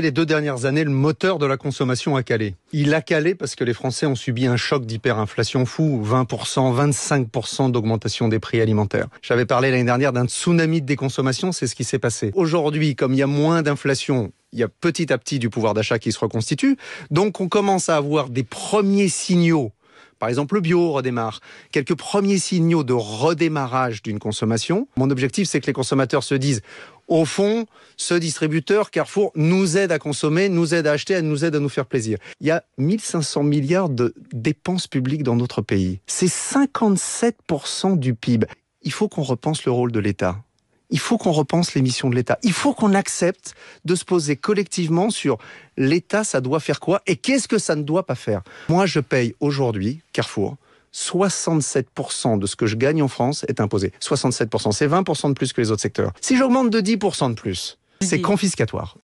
les deux dernières années le moteur de la consommation a calé. Il a calé parce que les Français ont subi un choc d'hyperinflation fou, 20%, 25% d'augmentation des prix alimentaires. J'avais parlé l'année dernière d'un tsunami de déconsommation, c'est ce qui s'est passé. Aujourd'hui, comme il y a moins d'inflation, il y a petit à petit du pouvoir d'achat qui se reconstitue, donc on commence à avoir des premiers signaux par exemple, le bio redémarre. Quelques premiers signaux de redémarrage d'une consommation. Mon objectif, c'est que les consommateurs se disent, au fond, ce distributeur Carrefour nous aide à consommer, nous aide à acheter, nous aide à nous faire plaisir. Il y a 1500 milliards de dépenses publiques dans notre pays. C'est 57% du PIB. Il faut qu'on repense le rôle de l'État il faut qu'on repense les missions de l'État. Il faut qu'on accepte de se poser collectivement sur l'État, ça doit faire quoi et qu'est-ce que ça ne doit pas faire. Moi, je paye aujourd'hui Carrefour. 67% de ce que je gagne en France est imposé. 67%, c'est 20% de plus que les autres secteurs. Si j'augmente de 10% de plus, c'est confiscatoire.